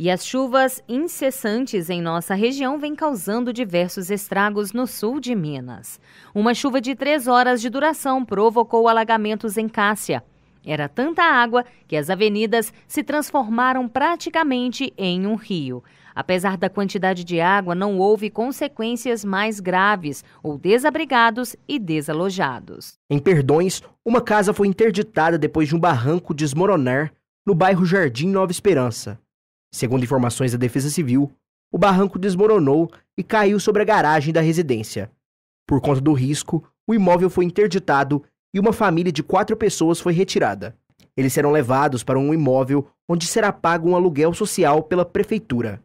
E as chuvas incessantes em nossa região vêm causando diversos estragos no sul de Minas. Uma chuva de três horas de duração provocou alagamentos em Cássia. Era tanta água que as avenidas se transformaram praticamente em um rio. Apesar da quantidade de água, não houve consequências mais graves ou desabrigados e desalojados. Em Perdões, uma casa foi interditada depois de um barranco desmoronar no bairro Jardim Nova Esperança. Segundo informações da Defesa Civil, o barranco desmoronou e caiu sobre a garagem da residência. Por conta do risco, o imóvel foi interditado e uma família de quatro pessoas foi retirada. Eles serão levados para um imóvel onde será pago um aluguel social pela prefeitura.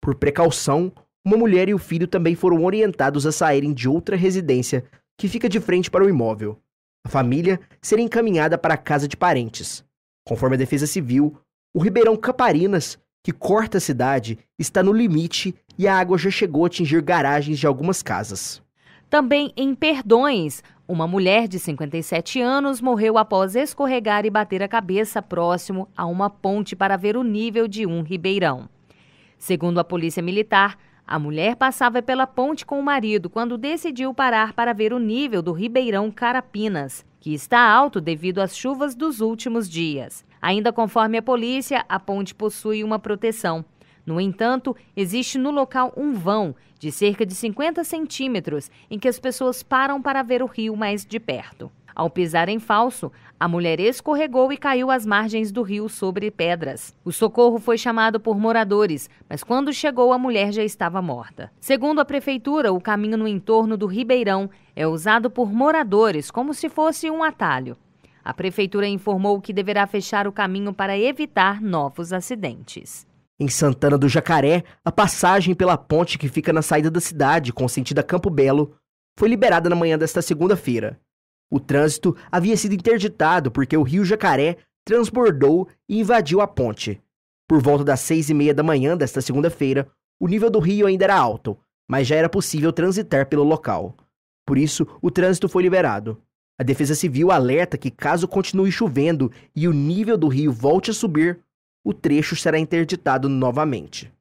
Por precaução, uma mulher e o filho também foram orientados a saírem de outra residência que fica de frente para o imóvel. A família será encaminhada para a casa de parentes. Conforme a Defesa Civil, o Ribeirão Caparinas que corta a cidade está no limite e a água já chegou a atingir garagens de algumas casas. Também em Perdões, uma mulher de 57 anos morreu após escorregar e bater a cabeça próximo a uma ponte para ver o nível de um ribeirão. Segundo a Polícia Militar, a mulher passava pela ponte com o marido quando decidiu parar para ver o nível do Ribeirão Carapinas, que está alto devido às chuvas dos últimos dias. Ainda conforme a polícia, a ponte possui uma proteção. No entanto, existe no local um vão de cerca de 50 centímetros em que as pessoas param para ver o rio mais de perto. Ao pisar em falso, a mulher escorregou e caiu às margens do rio sobre pedras. O socorro foi chamado por moradores, mas quando chegou, a mulher já estava morta. Segundo a prefeitura, o caminho no entorno do Ribeirão é usado por moradores como se fosse um atalho. A prefeitura informou que deverá fechar o caminho para evitar novos acidentes. Em Santana do Jacaré, a passagem pela ponte que fica na saída da cidade, com sentido a Campo Belo, foi liberada na manhã desta segunda-feira. O trânsito havia sido interditado porque o rio Jacaré transbordou e invadiu a ponte. Por volta das seis e meia da manhã desta segunda-feira, o nível do rio ainda era alto, mas já era possível transitar pelo local. Por isso, o trânsito foi liberado. A Defesa Civil alerta que, caso continue chovendo e o nível do rio volte a subir, o trecho será interditado novamente.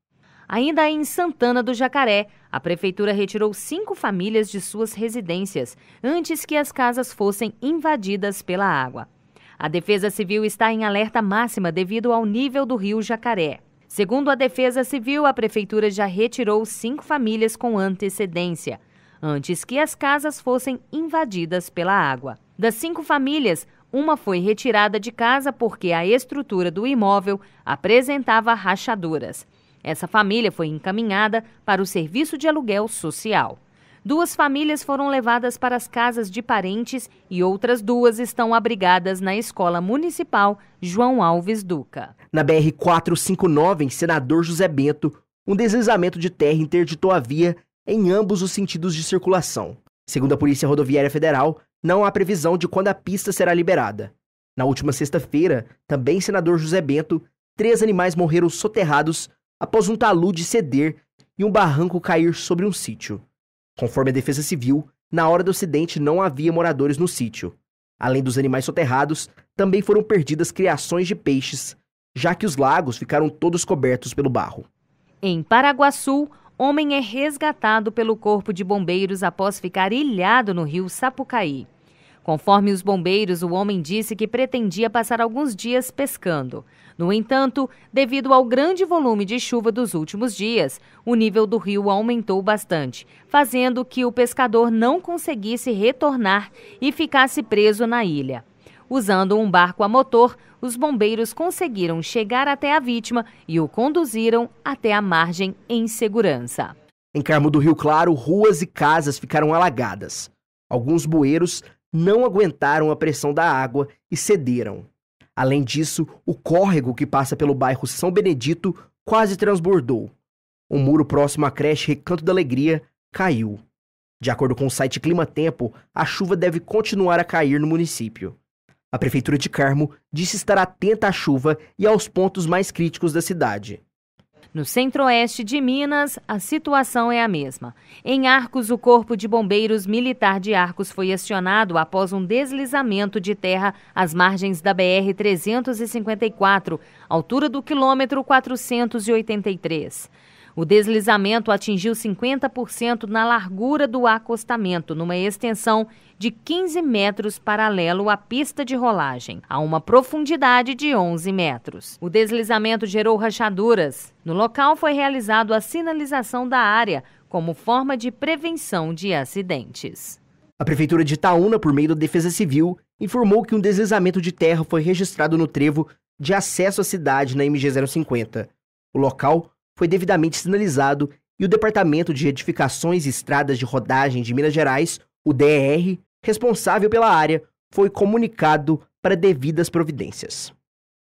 Ainda em Santana do Jacaré, a prefeitura retirou cinco famílias de suas residências antes que as casas fossem invadidas pela água. A Defesa Civil está em alerta máxima devido ao nível do rio Jacaré. Segundo a Defesa Civil, a prefeitura já retirou cinco famílias com antecedência antes que as casas fossem invadidas pela água. Das cinco famílias, uma foi retirada de casa porque a estrutura do imóvel apresentava rachaduras. Essa família foi encaminhada para o serviço de aluguel social. Duas famílias foram levadas para as casas de parentes e outras duas estão abrigadas na Escola Municipal João Alves Duca. Na BR 459, em Senador José Bento, um deslizamento de terra interditou a via em ambos os sentidos de circulação. Segundo a Polícia Rodoviária Federal, não há previsão de quando a pista será liberada. Na última sexta-feira, também em senador José Bento, três animais morreram soterrados após um talude ceder e um barranco cair sobre um sítio. Conforme a Defesa Civil, na hora do acidente não havia moradores no sítio. Além dos animais soterrados, também foram perdidas criações de peixes, já que os lagos ficaram todos cobertos pelo barro. Em Paraguaçu, homem é resgatado pelo Corpo de Bombeiros após ficar ilhado no rio Sapucaí. Conforme os bombeiros, o homem disse que pretendia passar alguns dias pescando. No entanto, devido ao grande volume de chuva dos últimos dias, o nível do rio aumentou bastante, fazendo que o pescador não conseguisse retornar e ficasse preso na ilha. Usando um barco a motor, os bombeiros conseguiram chegar até a vítima e o conduziram até a margem em segurança. Em Carmo do Rio Claro, ruas e casas ficaram alagadas. Alguns bueiros não aguentaram a pressão da água e cederam. Além disso, o córrego que passa pelo bairro São Benedito quase transbordou. O muro próximo à creche Recanto da Alegria caiu. De acordo com o site Clima Tempo, a chuva deve continuar a cair no município. A prefeitura de Carmo disse estar atenta à chuva e aos pontos mais críticos da cidade. No centro-oeste de Minas, a situação é a mesma. Em Arcos, o Corpo de Bombeiros Militar de Arcos foi acionado após um deslizamento de terra às margens da BR-354, altura do quilômetro 483. O deslizamento atingiu 50% na largura do acostamento, numa extensão de 15 metros paralelo à pista de rolagem, a uma profundidade de 11 metros. O deslizamento gerou rachaduras. No local foi realizado a sinalização da área como forma de prevenção de acidentes. A Prefeitura de Itaúna, por meio da Defesa Civil, informou que um deslizamento de terra foi registrado no trevo de acesso à cidade na MG 050. O local foi devidamente sinalizado e o Departamento de Edificações e Estradas de Rodagem de Minas Gerais, o DER, responsável pela área, foi comunicado para devidas providências.